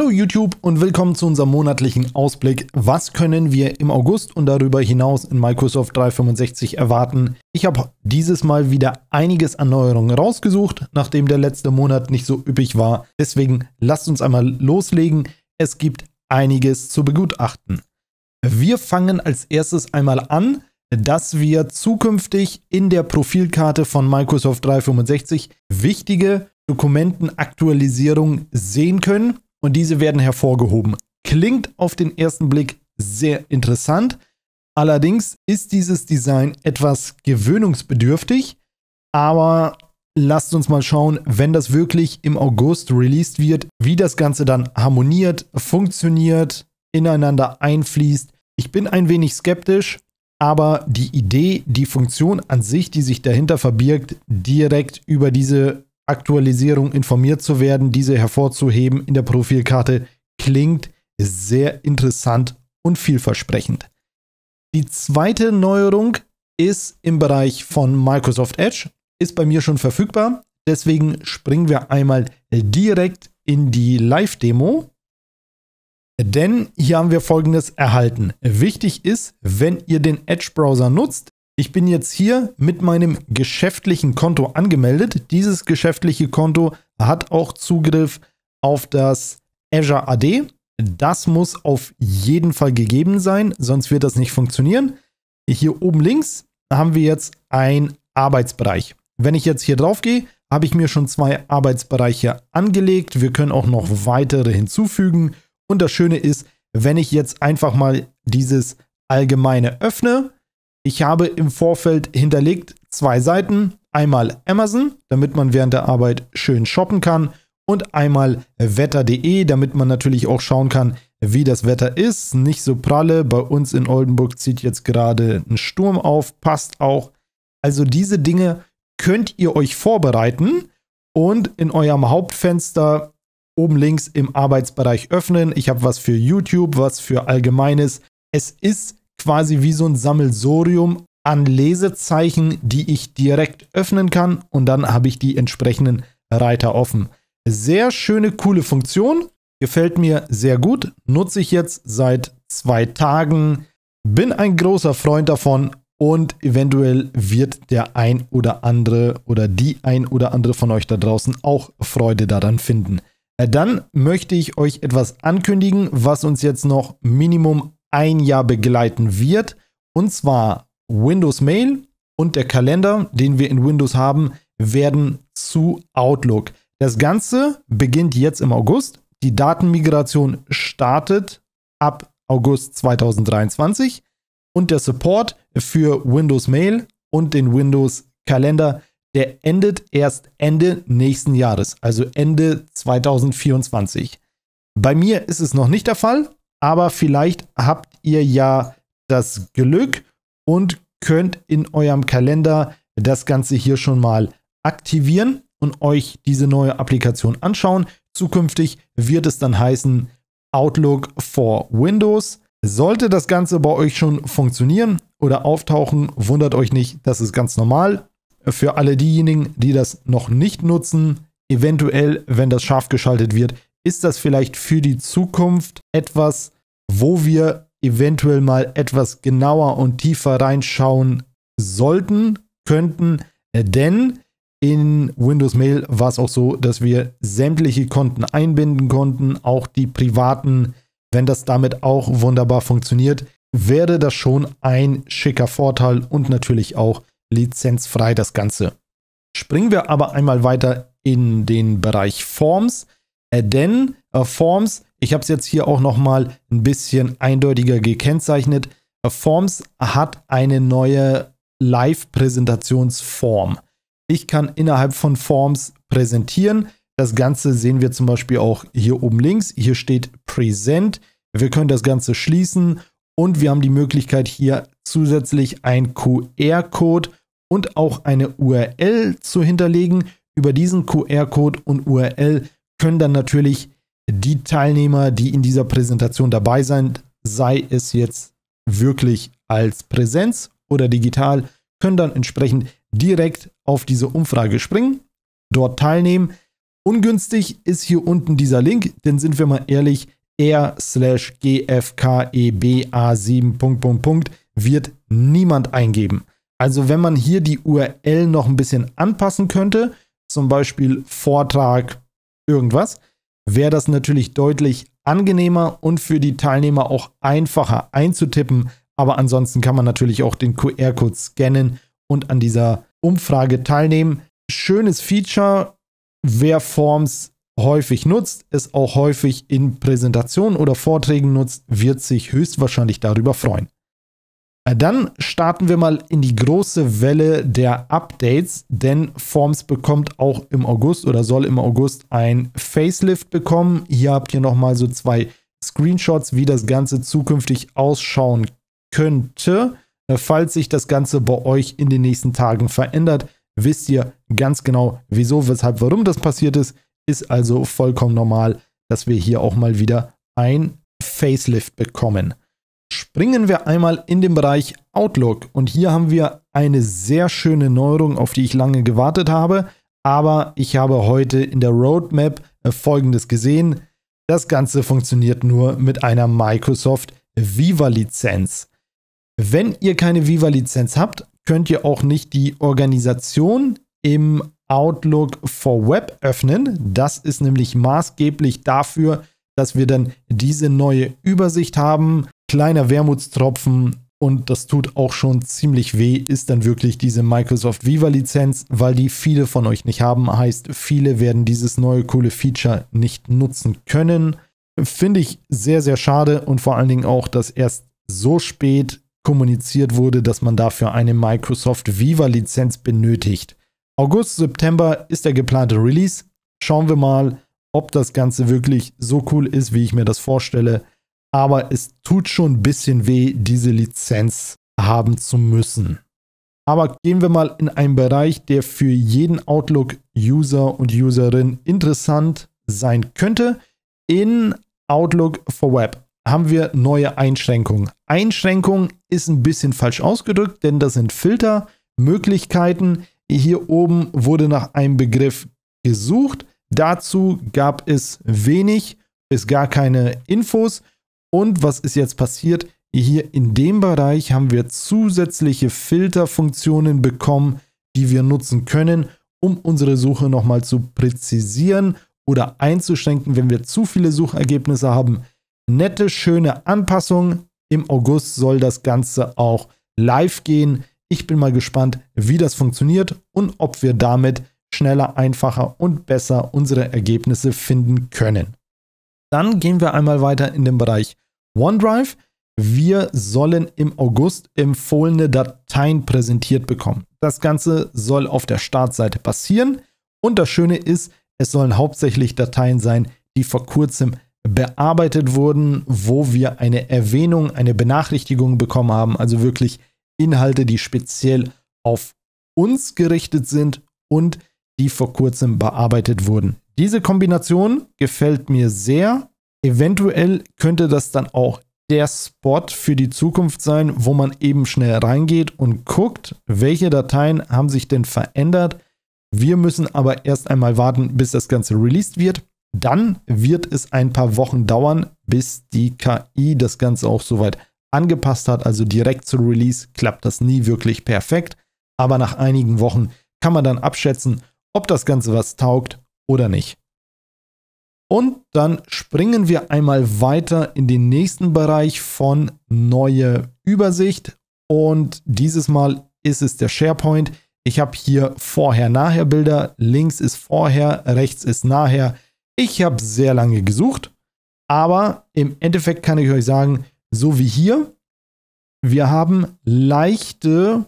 Hallo YouTube und willkommen zu unserem monatlichen Ausblick. Was können wir im August und darüber hinaus in Microsoft 365 erwarten? Ich habe dieses Mal wieder einiges an Neuerungen rausgesucht, nachdem der letzte Monat nicht so üppig war. Deswegen lasst uns einmal loslegen. Es gibt einiges zu begutachten. Wir fangen als erstes einmal an, dass wir zukünftig in der Profilkarte von Microsoft 365 wichtige Dokumentenaktualisierung sehen können und diese werden hervorgehoben. Klingt auf den ersten Blick sehr interessant. Allerdings ist dieses Design etwas gewöhnungsbedürftig, aber lasst uns mal schauen, wenn das wirklich im August released wird, wie das Ganze dann harmoniert, funktioniert, ineinander einfließt. Ich bin ein wenig skeptisch, aber die Idee, die Funktion an sich, die sich dahinter verbirgt, direkt über diese Aktualisierung informiert zu werden, diese hervorzuheben in der Profilkarte, klingt sehr interessant und vielversprechend. Die zweite Neuerung ist im Bereich von Microsoft Edge, ist bei mir schon verfügbar. Deswegen springen wir einmal direkt in die Live-Demo. Denn hier haben wir Folgendes erhalten. Wichtig ist, wenn ihr den Edge-Browser nutzt, ich bin jetzt hier mit meinem geschäftlichen Konto angemeldet. Dieses geschäftliche Konto hat auch Zugriff auf das Azure AD. Das muss auf jeden Fall gegeben sein, sonst wird das nicht funktionieren. Hier oben links haben wir jetzt einen Arbeitsbereich. Wenn ich jetzt hier drauf gehe, habe ich mir schon zwei Arbeitsbereiche angelegt. Wir können auch noch weitere hinzufügen. Und das Schöne ist, wenn ich jetzt einfach mal dieses Allgemeine öffne, ich habe im Vorfeld hinterlegt zwei Seiten. Einmal Amazon, damit man während der Arbeit schön shoppen kann. Und einmal wetter.de, damit man natürlich auch schauen kann, wie das Wetter ist. Nicht so pralle. Bei uns in Oldenburg zieht jetzt gerade ein Sturm auf. Passt auch. Also diese Dinge könnt ihr euch vorbereiten und in eurem Hauptfenster oben links im Arbeitsbereich öffnen. Ich habe was für YouTube, was für Allgemeines. Es ist quasi wie so ein Sammelsorium an Lesezeichen, die ich direkt öffnen kann und dann habe ich die entsprechenden Reiter offen. Sehr schöne, coole Funktion. Gefällt mir sehr gut. Nutze ich jetzt seit zwei Tagen. Bin ein großer Freund davon und eventuell wird der ein oder andere oder die ein oder andere von euch da draußen auch Freude daran finden. Äh, dann möchte ich euch etwas ankündigen, was uns jetzt noch Minimum ein Jahr begleiten wird. Und zwar Windows Mail und der Kalender, den wir in Windows haben, werden zu Outlook. Das Ganze beginnt jetzt im August. Die Datenmigration startet ab August 2023 und der Support für Windows Mail und den Windows Kalender, der endet erst Ende nächsten Jahres, also Ende 2024. Bei mir ist es noch nicht der Fall. Aber vielleicht habt ihr ja das Glück und könnt in eurem Kalender das Ganze hier schon mal aktivieren und euch diese neue Applikation anschauen. Zukünftig wird es dann heißen Outlook for Windows. Sollte das Ganze bei euch schon funktionieren oder auftauchen, wundert euch nicht, das ist ganz normal. Für alle diejenigen, die das noch nicht nutzen, eventuell, wenn das scharf geschaltet wird, ist das vielleicht für die Zukunft etwas, wo wir eventuell mal etwas genauer und tiefer reinschauen sollten, könnten, äh, denn in Windows Mail war es auch so, dass wir sämtliche Konten einbinden konnten, auch die privaten. Wenn das damit auch wunderbar funktioniert, wäre das schon ein schicker Vorteil und natürlich auch lizenzfrei das Ganze. Springen wir aber einmal weiter in den Bereich Forms. Äh, denn äh, Forms, ich habe es jetzt hier auch nochmal ein bisschen eindeutiger gekennzeichnet, äh, Forms hat eine neue Live-Präsentationsform. Ich kann innerhalb von Forms präsentieren. Das Ganze sehen wir zum Beispiel auch hier oben links. Hier steht Present. Wir können das Ganze schließen und wir haben die Möglichkeit hier zusätzlich ein QR-Code und auch eine URL zu hinterlegen. Über diesen QR-Code und URL können dann natürlich die Teilnehmer, die in dieser Präsentation dabei sind, sei es jetzt wirklich als Präsenz oder digital, können dann entsprechend direkt auf diese Umfrage springen, dort teilnehmen. Ungünstig ist hier unten dieser Link, denn sind wir mal ehrlich, r slash gfkeba7 e wird niemand eingeben. Also wenn man hier die URL noch ein bisschen anpassen könnte, zum Beispiel Vortrag irgendwas, wäre das natürlich deutlich angenehmer und für die Teilnehmer auch einfacher einzutippen. Aber ansonsten kann man natürlich auch den QR-Code scannen und an dieser Umfrage teilnehmen. Schönes Feature, wer Forms häufig nutzt, es auch häufig in Präsentationen oder Vorträgen nutzt, wird sich höchstwahrscheinlich darüber freuen. Äh, dann starten wir mal in die große Welle der Updates, denn Forms bekommt auch im August oder soll im August ein Facelift bekommen. Hier habt ihr nochmal so zwei Screenshots, wie das Ganze zukünftig ausschauen könnte. Äh, falls sich das Ganze bei euch in den nächsten Tagen verändert, wisst ihr ganz genau, wieso, weshalb, warum das passiert ist. Ist also vollkommen normal, dass wir hier auch mal wieder ein Facelift bekommen springen wir einmal in den Bereich Outlook. Und hier haben wir eine sehr schöne Neuerung, auf die ich lange gewartet habe. Aber ich habe heute in der Roadmap äh, Folgendes gesehen. Das Ganze funktioniert nur mit einer Microsoft Viva-Lizenz. Wenn ihr keine Viva-Lizenz habt, könnt ihr auch nicht die Organisation im Outlook for Web öffnen. Das ist nämlich maßgeblich dafür, dass wir dann diese neue Übersicht haben, kleiner Wermutstropfen und das tut auch schon ziemlich weh, ist dann wirklich diese Microsoft Viva Lizenz, weil die viele von euch nicht haben. Heißt, viele werden dieses neue coole Feature nicht nutzen können. Finde ich sehr, sehr schade und vor allen Dingen auch, dass erst so spät kommuniziert wurde, dass man dafür eine Microsoft Viva Lizenz benötigt. August, September ist der geplante Release. Schauen wir mal, ob das Ganze wirklich so cool ist, wie ich mir das vorstelle aber es tut schon ein bisschen weh, diese Lizenz haben zu müssen. Aber gehen wir mal in einen Bereich, der für jeden Outlook-User und Userin interessant sein könnte. In Outlook for Web haben wir neue Einschränkungen. Einschränkung ist ein bisschen falsch ausgedrückt, denn das sind Filtermöglichkeiten. Hier oben wurde nach einem Begriff gesucht. Dazu gab es wenig bis gar keine Infos. Und was ist jetzt passiert? Hier in dem Bereich haben wir zusätzliche Filterfunktionen bekommen, die wir nutzen können, um unsere Suche nochmal zu präzisieren oder einzuschränken, wenn wir zu viele Suchergebnisse haben. Nette, schöne Anpassung. Im August soll das Ganze auch live gehen. Ich bin mal gespannt, wie das funktioniert und ob wir damit schneller, einfacher und besser unsere Ergebnisse finden können. Dann gehen wir einmal weiter in den Bereich OneDrive. Wir sollen im August empfohlene Dateien präsentiert bekommen. Das Ganze soll auf der Startseite passieren. Und das Schöne ist, es sollen hauptsächlich Dateien sein, die vor kurzem bearbeitet wurden, wo wir eine Erwähnung, eine Benachrichtigung bekommen haben. Also wirklich Inhalte, die speziell auf uns gerichtet sind und die vor kurzem bearbeitet wurden. Diese Kombination gefällt mir sehr. Eventuell könnte das dann auch der Spot für die Zukunft sein, wo man eben schnell reingeht und guckt, welche Dateien haben sich denn verändert. Wir müssen aber erst einmal warten, bis das Ganze released wird. Dann wird es ein paar Wochen dauern, bis die KI das Ganze auch soweit angepasst hat. Also direkt zu Release klappt das nie wirklich perfekt. Aber nach einigen Wochen kann man dann abschätzen, ob das Ganze was taugt oder nicht. Und dann springen wir einmal weiter in den nächsten Bereich von neue Übersicht. Und dieses Mal ist es der SharePoint. Ich habe hier Vorher-Nachher-Bilder. Links ist vorher, rechts ist nachher. Ich habe sehr lange gesucht, aber im Endeffekt kann ich euch sagen, so wie hier, wir haben leichte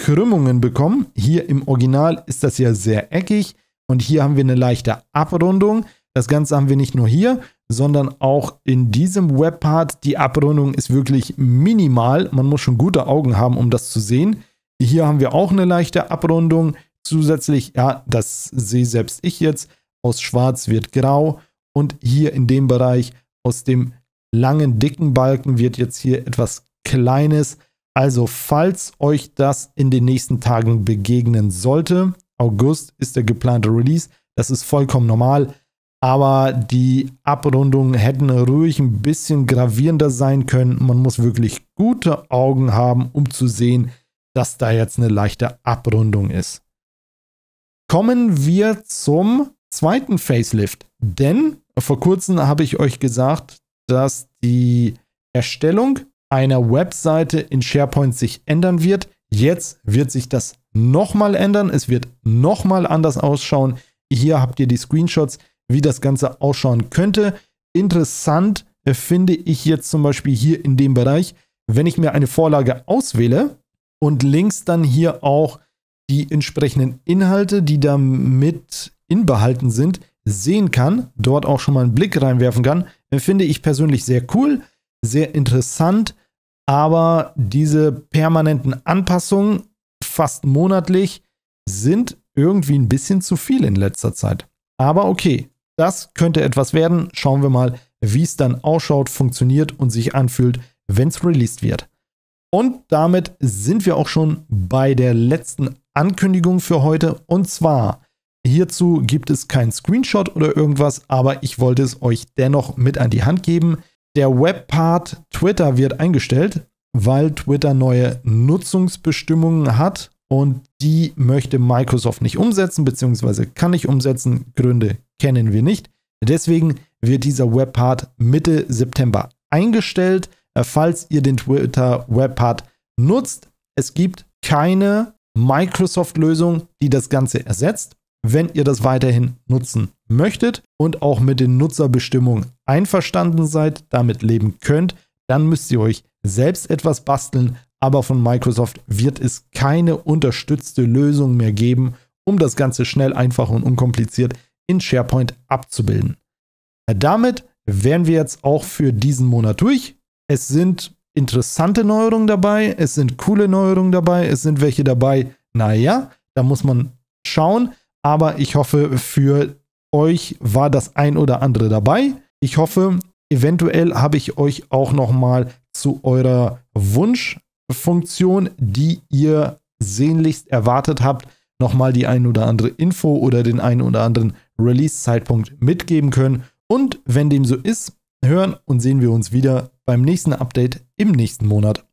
Krümmungen bekommen. Hier im Original ist das ja sehr eckig und hier haben wir eine leichte Abrundung. Das Ganze haben wir nicht nur hier, sondern auch in diesem Webpart. Die Abrundung ist wirklich minimal. Man muss schon gute Augen haben, um das zu sehen. Hier haben wir auch eine leichte Abrundung. Zusätzlich, ja, das sehe selbst ich jetzt, aus schwarz wird grau. Und hier in dem Bereich aus dem langen, dicken Balken wird jetzt hier etwas Kleines. Also falls euch das in den nächsten Tagen begegnen sollte, August ist der geplante Release, das ist vollkommen normal aber die Abrundungen hätten ruhig ein bisschen gravierender sein können. Man muss wirklich gute Augen haben, um zu sehen, dass da jetzt eine leichte Abrundung ist. Kommen wir zum zweiten Facelift, denn vor kurzem habe ich euch gesagt, dass die Erstellung einer Webseite in SharePoint sich ändern wird. Jetzt wird sich das nochmal ändern. Es wird nochmal anders ausschauen. Hier habt ihr die Screenshots wie das Ganze ausschauen könnte. Interessant finde ich jetzt zum Beispiel hier in dem Bereich, wenn ich mir eine Vorlage auswähle und links dann hier auch die entsprechenden Inhalte, die damit inbehalten sind, sehen kann, dort auch schon mal einen Blick reinwerfen kann, finde ich persönlich sehr cool, sehr interessant, aber diese permanenten Anpassungen fast monatlich sind irgendwie ein bisschen zu viel in letzter Zeit. Aber okay, das könnte etwas werden. Schauen wir mal, wie es dann ausschaut, funktioniert und sich anfühlt, wenn es released wird. Und damit sind wir auch schon bei der letzten Ankündigung für heute. Und zwar, hierzu gibt es keinen Screenshot oder irgendwas, aber ich wollte es euch dennoch mit an die Hand geben. Der Webpart Twitter wird eingestellt, weil Twitter neue Nutzungsbestimmungen hat und die möchte Microsoft nicht umsetzen, beziehungsweise kann nicht umsetzen. Gründe kennen wir nicht. Deswegen wird dieser Webpart Mitte September eingestellt, äh, falls ihr den Twitter Webpart nutzt. Es gibt keine Microsoft-Lösung, die das Ganze ersetzt. Wenn ihr das weiterhin nutzen möchtet und auch mit den Nutzerbestimmungen einverstanden seid, damit leben könnt, dann müsst ihr euch selbst etwas basteln. Aber von Microsoft wird es keine unterstützte Lösung mehr geben, um das Ganze schnell, einfach und unkompliziert in SharePoint abzubilden. Damit wären wir jetzt auch für diesen Monat durch. Es sind interessante Neuerungen dabei, es sind coole Neuerungen dabei, es sind welche dabei, naja, da muss man schauen. Aber ich hoffe, für euch war das ein oder andere dabei. Ich hoffe, eventuell habe ich euch auch nochmal zu eurer Wunschfunktion, die ihr sehnlichst erwartet habt, nochmal die ein oder andere Info oder den ein oder anderen Release-Zeitpunkt mitgeben können. Und wenn dem so ist, hören und sehen wir uns wieder beim nächsten Update im nächsten Monat.